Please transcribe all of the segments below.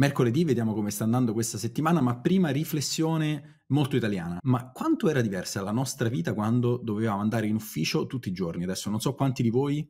Mercoledì vediamo come sta andando questa settimana, ma prima riflessione molto italiana. Ma quanto era diversa la nostra vita quando dovevamo andare in ufficio tutti i giorni? Adesso non so quanti di voi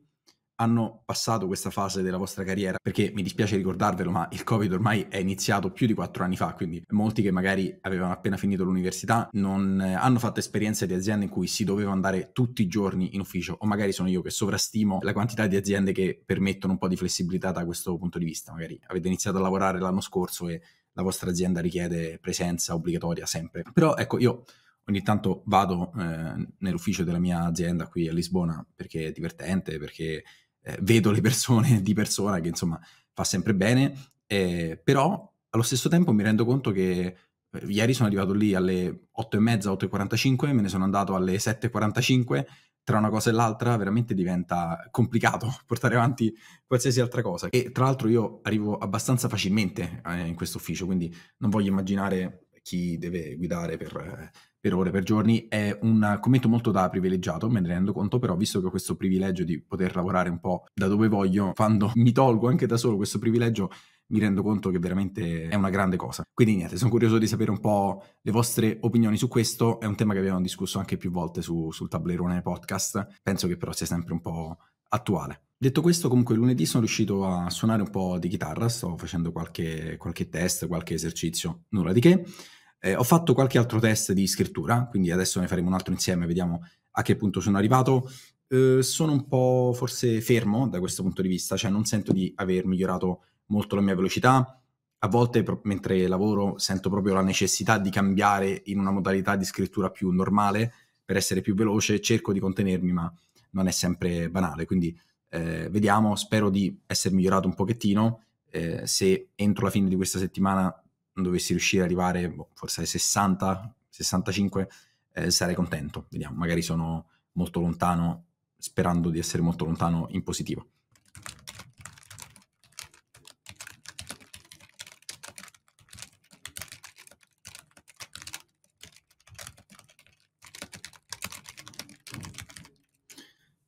hanno passato questa fase della vostra carriera? Perché mi dispiace ricordarvelo, ma il Covid ormai è iniziato più di quattro anni fa, quindi molti che magari avevano appena finito l'università non eh, hanno fatto esperienze di aziende in cui si doveva andare tutti i giorni in ufficio, o magari sono io che sovrastimo la quantità di aziende che permettono un po' di flessibilità da questo punto di vista. Magari avete iniziato a lavorare l'anno scorso e la vostra azienda richiede presenza obbligatoria sempre. Però ecco, io ogni tanto vado eh, nell'ufficio della mia azienda qui a Lisbona perché è divertente, perché eh, vedo le persone di persona, che insomma fa sempre bene, eh, però allo stesso tempo mi rendo conto che eh, ieri sono arrivato lì alle 8.30, 8.45, me ne sono andato alle 7.45, tra una cosa e l'altra veramente diventa complicato portare avanti qualsiasi altra cosa. E tra l'altro io arrivo abbastanza facilmente eh, in questo ufficio, quindi non voglio immaginare chi deve guidare per eh, per ore, per giorni, è un commento molto da privilegiato, me ne rendo conto, però visto che ho questo privilegio di poter lavorare un po' da dove voglio, quando mi tolgo anche da solo questo privilegio, mi rendo conto che veramente è una grande cosa. Quindi niente, sono curioso di sapere un po' le vostre opinioni su questo, è un tema che abbiamo discusso anche più volte su, sul tablerone podcast, penso che però sia sempre un po' attuale. Detto questo, comunque lunedì sono riuscito a suonare un po' di chitarra, sto facendo qualche, qualche test, qualche esercizio, nulla di che. Eh, ho fatto qualche altro test di scrittura, quindi adesso ne faremo un altro insieme, vediamo a che punto sono arrivato. Eh, sono un po' forse fermo da questo punto di vista, cioè non sento di aver migliorato molto la mia velocità. A volte pro- mentre lavoro sento proprio la necessità di cambiare in una modalità di scrittura più normale per essere più veloce, cerco di contenermi, ma non è sempre banale. Quindi eh, vediamo, spero di essere migliorato un pochettino. Eh, se entro la fine di questa settimana dovessi riuscire ad arrivare boh, forse ai 60, 65, eh, sarei contento. Vediamo, magari sono molto lontano, sperando di essere molto lontano in positivo.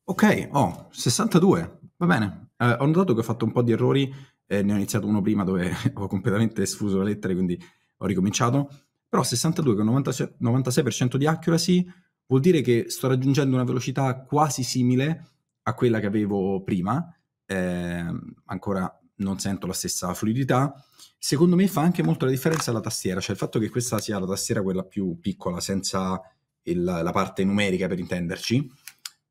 Ok, ho oh, 62, va bene. Eh, ho notato che ho fatto un po' di errori eh, ne ho iniziato uno prima dove ho completamente sfuso le lettere, quindi ho ricominciato. Però 62 con 96%, 96% di accuracy vuol dire che sto raggiungendo una velocità quasi simile a quella che avevo prima, eh, ancora non sento la stessa fluidità. Secondo me fa anche molto la differenza la tastiera, cioè il fatto che questa sia la tastiera quella più piccola, senza il, la parte numerica per intenderci,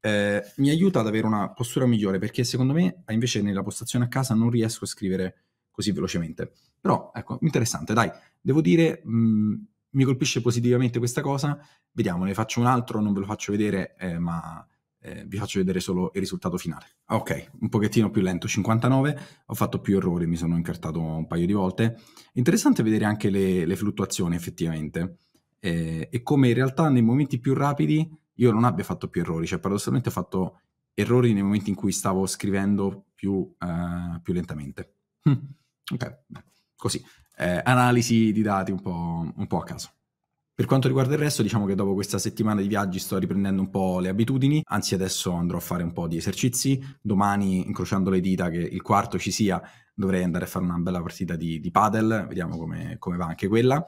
eh, mi aiuta ad avere una postura migliore perché secondo me invece nella postazione a casa non riesco a scrivere così velocemente. Però ecco, interessante, dai, devo dire, mh, mm, mi colpisce positivamente questa cosa, vediamo, ne faccio un altro, non ve lo faccio vedere, eh, ma eh, vi faccio vedere solo il risultato finale. Ok, un pochettino più lento, 59, ho fatto più errori, mi sono incartato un paio di volte. Interessante vedere anche le, le fluttuazioni effettivamente eh, e come in realtà nei momenti più rapidi io non abbia fatto più errori, cioè paradossalmente ho fatto errori nei momenti in cui stavo scrivendo più, uh, più lentamente. Hm. Ok, così, eh, analisi di dati un po', un po a caso. Per quanto riguarda il resto, diciamo che dopo questa settimana di viaggi sto riprendendo un po' le abitudini, anzi adesso andrò a fare un po' di esercizi, domani incrociando le dita che il quarto ci sia dovrei andare a fare una bella partita di, di padel, vediamo come, come, va anche quella,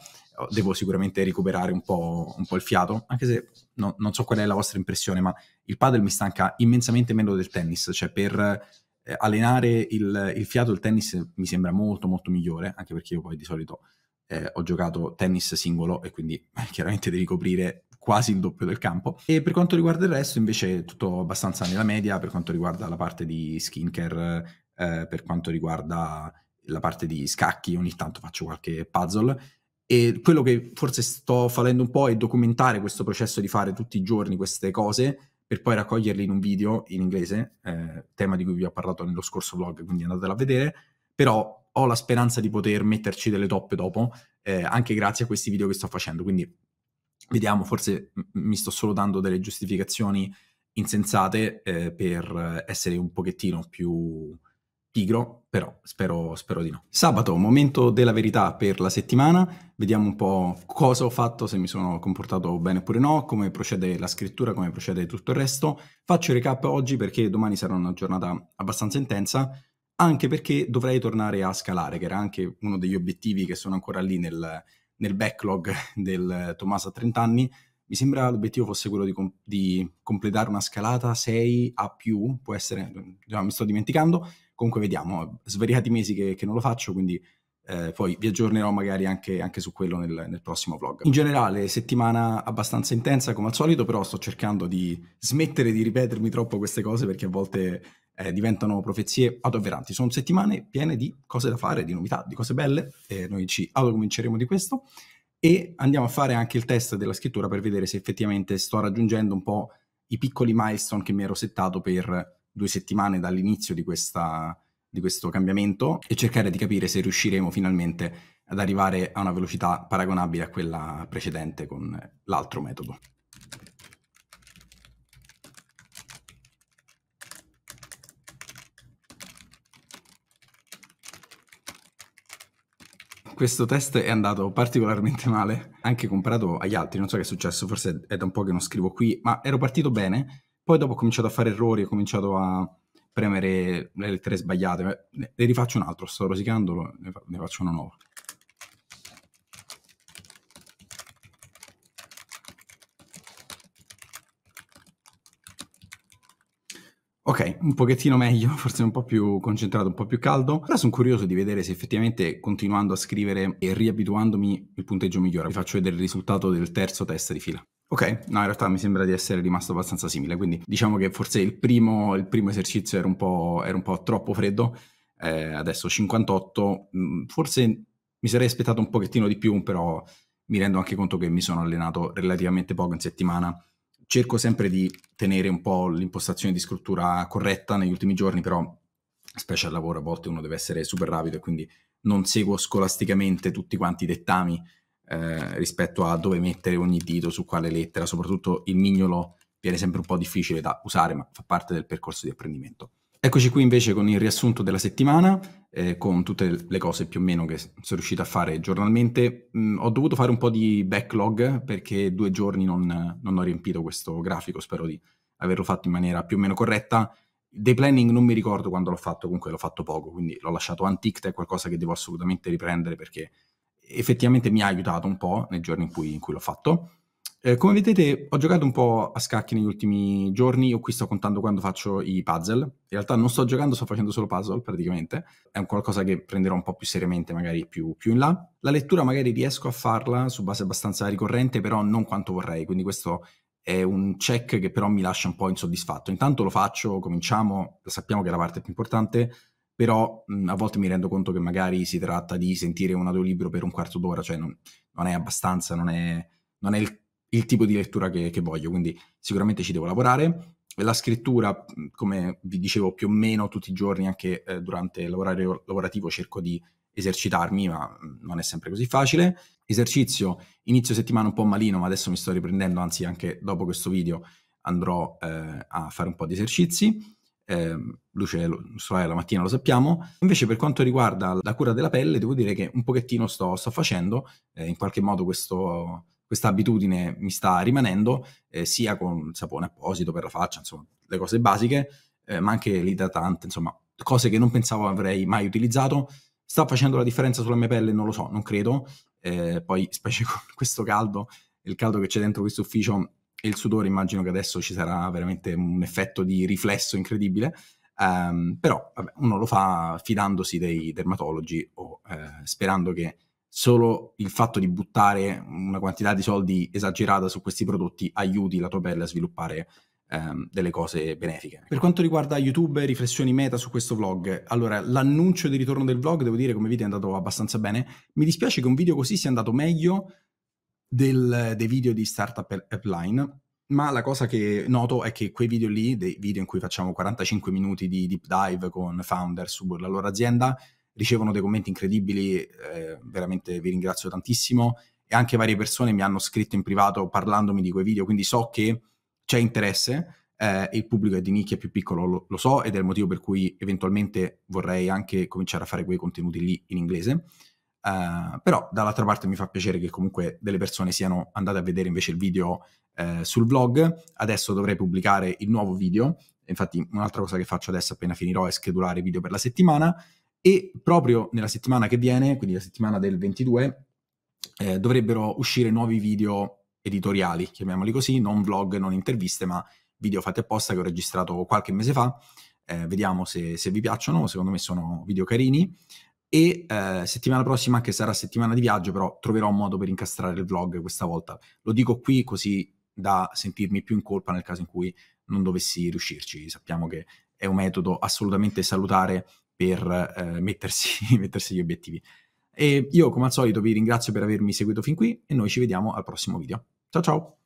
devo sicuramente recuperare un po', un po il fiato, anche se no, non so qual è la vostra impressione, ma il padel mi stanca immensamente meno del tennis, cioè per eh, allenare il, il fiato il tennis mi sembra molto molto migliore, anche perché io poi di solito eh, ho giocato tennis singolo e quindi chiaramente devi coprire quasi il doppio del campo. E per quanto riguarda il resto, invece, è tutto abbastanza nella media per quanto riguarda la parte di skincare, eh, per quanto riguarda la parte di scacchi, ogni tanto faccio qualche puzzle. E quello che forse sto falendo un po' è documentare questo processo di fare tutti i giorni queste cose per poi raccoglierle in un video in inglese, eh, tema di cui vi ho parlato nello scorso vlog, quindi andatelo a vedere. Però ho la speranza di poter metterci delle toppe dopo, eh, anche grazie a questi video che sto facendo. Quindi vediamo, forse mi sto solo dando delle giustificazioni insensate eh, per essere un pochettino più pigro, però spero, spero di no. Sabato, momento della verità per la settimana, vediamo un po' cosa ho fatto, se mi sono comportato bene oppure no, come procede la scrittura, come procede tutto il resto. Faccio il recap oggi perché domani sarà una giornata abbastanza intensa, anche perché dovrei tornare a scalare, che era anche uno degli obiettivi che sono ancora lì nel, nel backlog del Tommaso a 30 anni. Mi sembra l'obiettivo fosse quello di, com- di completare una scalata 6 a più, può essere, già mi sto dimenticando, comunque vediamo, svariati mesi che, che non lo faccio, quindi eh, poi vi aggiornerò magari anche, anche su quello nel, nel, prossimo vlog. In generale, settimana abbastanza intensa come al solito, però sto cercando di smettere di ripetermi troppo queste cose perché a volte eh, diventano profezie autoavveranti. Sono settimane piene di cose da fare, di novità, di cose belle, e noi ci autocominceremo di questo e andiamo a fare anche il test della scrittura per vedere se effettivamente sto raggiungendo un po' i piccoli milestone che mi ero settato per due settimane dall'inizio di, questa, di questo cambiamento e cercare di capire se riusciremo finalmente ad arrivare a una velocità paragonabile a quella precedente con l'altro metodo. questo test è andato particolarmente male, anche comparato agli altri, non so che è successo, forse è da un po' che non scrivo qui, ma ero partito bene, poi dopo ho cominciato a fare errori, ho cominciato a premere le lettere sbagliate, ne rifaccio un altro, sto rosicandolo, ne faccio uno nuovo. Ok, un pochettino meglio, forse un po' più concentrato, un po' più caldo, però sono curioso di vedere se effettivamente continuando a scrivere e riabituandomi il punteggio migliora. Vi faccio vedere il risultato del terzo test di fila. Ok, no, in realtà mi sembra di essere rimasto abbastanza simile, quindi diciamo che forse il primo, il primo esercizio era un po', era un po troppo freddo, eh, adesso 58, mm, forse mi sarei aspettato un pochettino di più, però mi rendo anche conto che mi sono allenato relativamente poco in settimana cerco sempre di tenere un po' l'impostazione di scrittura corretta negli ultimi giorni, però specie al lavoro a volte uno deve essere super rapido e quindi non seguo scolasticamente tutti quanti i dettami eh, rispetto a dove mettere ogni dito, su quale lettera, soprattutto il mignolo viene sempre un po' difficile da usare, ma fa parte del percorso di apprendimento. Eccoci qui invece con il riassunto della settimana eh, con tutte le cose più o meno che sono riuscito a fare giornalmente. Mh, mm, ho dovuto fare un po' di backlog perché due giorni non, non ho riempito questo grafico, spero di averlo fatto in maniera più o meno corretta. Dei planning non mi ricordo quando l'ho fatto, comunque l'ho fatto poco, quindi l'ho lasciato antict, è qualcosa che devo assolutamente riprendere perché effettivamente mi ha aiutato un po' nei giorni in cui, in cui l'ho fatto. Eh, come vedete, ho giocato un po' a scacchi negli ultimi giorni. o qui sto contando quando faccio i puzzle. In realtà non sto giocando, sto facendo solo puzzle praticamente. È un qualcosa che prenderò un po' più seriamente, magari più, più in là. La lettura magari riesco a farla su base abbastanza ricorrente, però non quanto vorrei. Quindi questo è un check che però mi lascia un po' insoddisfatto. Intanto lo faccio, cominciamo, sappiamo che è la parte più importante, però mh, a volte mi rendo conto che magari si tratta di sentire un audiolibro per un quarto d'ora, cioè non, non è abbastanza, non è, non è il il tipo di lettura che, che voglio, quindi sicuramente ci devo lavorare. La scrittura, come vi dicevo più o meno tutti i giorni, anche eh, durante l'orario lavorativo, cerco di esercitarmi, ma non è sempre così facile. Esercizio, inizio settimana un po' malino, ma adesso mi sto riprendendo, anzi anche dopo questo video andrò eh, a fare un po' di esercizi. Ehm, eh, luce solare la mattina lo sappiamo. Invece per quanto riguarda la cura della pelle, devo dire che un pochettino sto, sto facendo, eh, in qualche modo questo questa abitudine mi sta rimanendo, eh, sia con il sapone apposito per la faccia, insomma, le cose basiche, eh, ma anche l'idratante, insomma, cose che non pensavo avrei mai utilizzato. Sta facendo la differenza sulla mia pelle? Non lo so, non credo. Eh, poi, specie con questo caldo, il caldo che c'è dentro questo ufficio e il sudore, immagino che adesso ci sarà veramente un effetto di riflesso incredibile. Um, però vabbè, uno lo fa fidandosi dei dermatologi o eh, sperando che solo il fatto di buttare una quantità di soldi esagerata su questi prodotti aiuti la tua pelle a sviluppare ehm, delle cose benefiche. Per quanto riguarda YouTube, riflessioni meta su questo vlog, allora l'annuncio di ritorno del vlog, devo dire come video è andato abbastanza bene, mi dispiace che un video così sia andato meglio del, dei video di Startup Appline, ma la cosa che noto è che quei video lì, dei video in cui facciamo 45 minuti di deep dive con founder su la loro azienda, ricevono dei commenti incredibili, eh, veramente vi ringrazio tantissimo e anche varie persone mi hanno scritto in privato parlandomi di quei video, quindi so che c'è interesse, eh, il pubblico è di nicchia più piccolo, lo, lo, so, ed è il motivo per cui eventualmente vorrei anche cominciare a fare quei contenuti lì in inglese. Uh, però dall'altra parte mi fa piacere che comunque delle persone siano andate a vedere invece il video eh, sul vlog. Adesso dovrei pubblicare il nuovo video. Infatti, un'altra cosa che faccio adesso appena finirò è schedulare i video per la settimana e proprio nella settimana che viene, quindi la settimana del 22, eh, dovrebbero uscire nuovi video editoriali, chiamiamoli così, non vlog, non interviste, ma video fatti apposta che ho registrato qualche mese fa. Eh, vediamo se, se, vi piacciono, secondo me sono video carini. E eh, settimana prossima, che sarà settimana di viaggio, però troverò un modo per incastrare il vlog questa volta. Lo dico qui così da sentirmi più in colpa nel caso in cui non dovessi riuscirci. Sappiamo che è un metodo assolutamente salutare per eh, mettersi, mettersi gli obiettivi. E io come al solito vi ringrazio per avermi seguito fin qui e noi ci vediamo al prossimo video. Ciao ciao!